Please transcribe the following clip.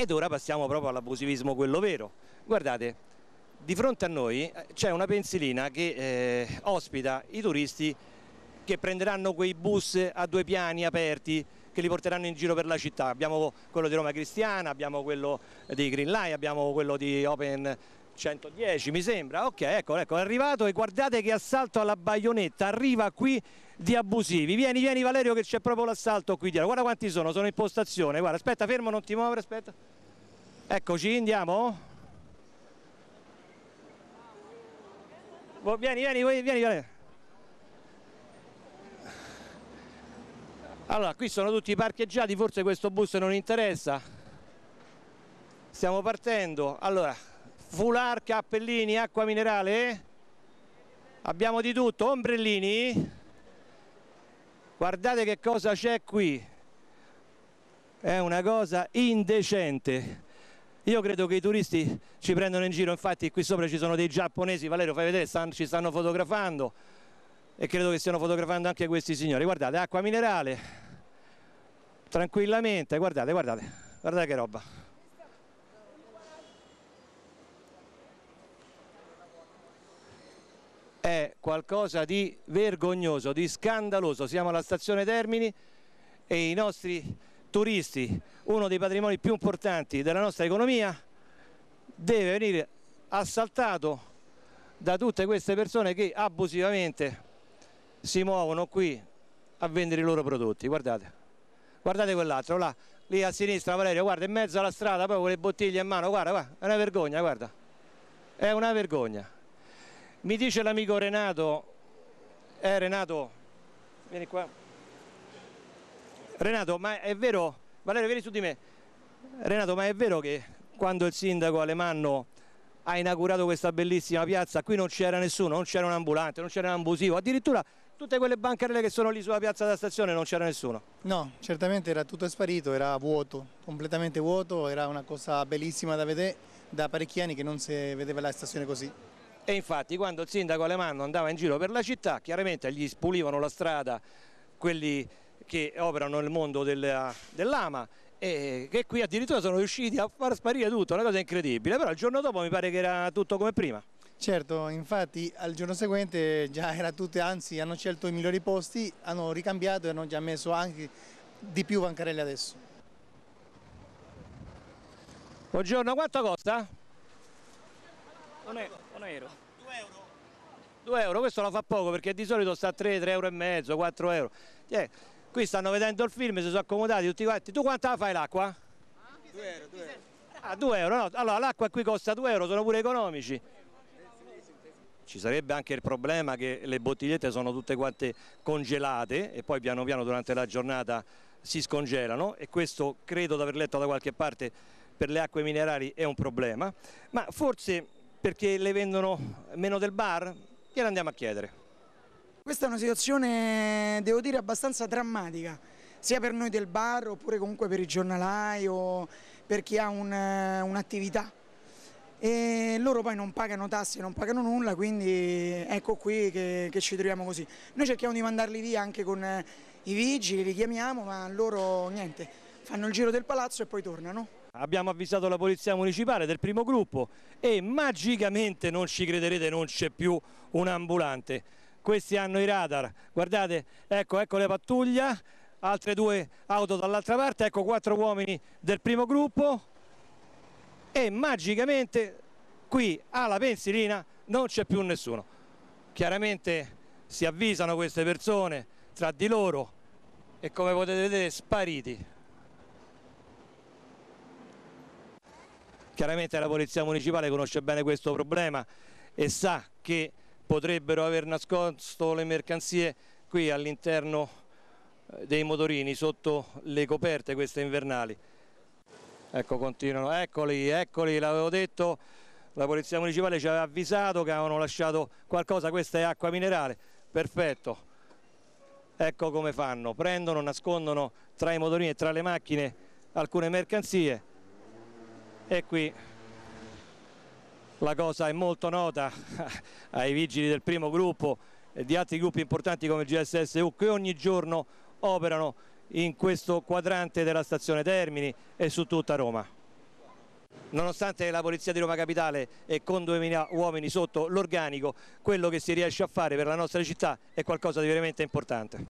Ed ora passiamo proprio all'abusivismo quello vero. Guardate, di fronte a noi eh, c'è una pensilina che eh, ospita i turisti che prenderanno quei bus a due piani aperti che li porteranno in giro per la città. Abbiamo quello di Roma Cristiana, abbiamo quello di Green Line, abbiamo quello di Open 110 mi sembra, ok ecco, ecco è arrivato e guardate che assalto alla baionetta, arriva qui di abusivi, vieni vieni Valerio che c'è proprio l'assalto qui dietro, guarda quanti sono, sono in postazione, guarda aspetta fermo non ti muovere, aspetta, eccoci andiamo, vieni vieni vieni, vieni. Allora, qui sono tutti parcheggiati, forse questo bus non interessa. Stiamo partendo. Allora, Fular, cappellini, acqua minerale, abbiamo di tutto, ombrellini, guardate che cosa c'è qui, è una cosa indecente. Io credo che i turisti ci prendono in giro, infatti qui sopra ci sono dei giapponesi, Valerio fai vedere, stanno, ci stanno fotografando e credo che stiano fotografando anche questi signori. Guardate, acqua minerale, tranquillamente, guardate, guardate, guardate che roba. è qualcosa di vergognoso, di scandaloso. Siamo alla stazione Termini e i nostri turisti, uno dei patrimoni più importanti della nostra economia, deve venire assaltato da tutte queste persone che abusivamente si muovono qui a vendere i loro prodotti. Guardate, guardate quell'altro, là, lì a sinistra Valerio, guarda, in mezzo alla strada, proprio con le bottiglie in mano, guarda, guarda, è una vergogna, guarda, è una vergogna. Mi dice l'amico Renato, eh Renato, vieni qua. Renato, ma è vero, Valerio vieni su di me. Renato, ma è vero che quando il sindaco Alemanno ha inaugurato questa bellissima piazza, qui non c'era nessuno, non c'era un ambulante, non c'era un abusivo, addirittura tutte quelle bancarelle che sono lì sulla piazza della stazione non c'era nessuno? No, certamente era tutto sparito, era vuoto, completamente vuoto, era una cosa bellissima da vedere, da parecchi anni che non si vedeva la stazione così e infatti quando il sindaco Alemanno andava in giro per la città chiaramente gli spulivano la strada quelli che operano nel mondo della, dell'AMA e che qui addirittura sono riusciti a far sparire tutto, una cosa incredibile, però il giorno dopo mi pare che era tutto come prima. Certo, infatti al giorno seguente già era tutto, anzi hanno scelto i migliori posti, hanno ricambiato e hanno già messo anche di più Vancarelli adesso. Buongiorno, quanto costa? 1 euro. 2 euro? 2 euro, questo lo fa poco perché di solito sta a 3, 3 euro e mezzo, 4 euro. Eh, qui stanno vedendo il film, si sono accomodati tutti quanti. Tu quanta la fai l'acqua? 2 euro, 2 euro. Ah, 2 euro, no. Allora l'acqua qui costa 2 euro, sono pure economici. Ci sarebbe anche il problema che le bottigliette sono tutte quante congelate e poi piano piano durante la giornata si scongelano e questo credo di aver letto da qualche parte per le acque minerali è un problema, ma forse perché le vendono meno del bar? Gliela andiamo a chiedere. Questa è una situazione, devo dire, abbastanza drammatica, sia per noi del bar oppure comunque per i giornalai o per chi ha un'attività. Un loro poi non pagano tasse, non pagano nulla, quindi ecco qui che, che ci troviamo così. Noi cerchiamo di mandarli via anche con eh, i vigili, li chiamiamo, ma loro niente, fanno il giro del palazzo e poi tornano. Abbiamo avvisato la polizia municipale del primo gruppo e magicamente non ci crederete non c'è più un ambulante. Questi hanno i radar, guardate, ecco, ecco le pattuglia, altre due auto dall'altra parte, ecco quattro uomini del primo gruppo e magicamente qui alla pensilina non c'è più nessuno. Chiaramente si avvisano queste persone tra di loro e come potete vedere spariti. Chiaramente la Polizia Municipale conosce bene questo problema e sa che potrebbero aver nascosto le mercanzie qui all'interno eh, dei motorini sotto le coperte queste invernali. Ecco continuano, eccoli, eccoli, l'avevo detto, la Polizia Municipale ci aveva avvisato che avevano lasciato qualcosa, questa è acqua minerale, perfetto. Ecco come fanno, prendono, nascondono tra i motorini e tra le macchine alcune mercanzie e qui la cosa è molto nota ai vigili del primo gruppo e di altri gruppi importanti come il GSSU che ogni giorno operano in questo quadrante della stazione Termini e su tutta Roma. Nonostante la Polizia di Roma Capitale è con 2000 uomini sotto l'organico, quello che si riesce a fare per la nostra città è qualcosa di veramente importante.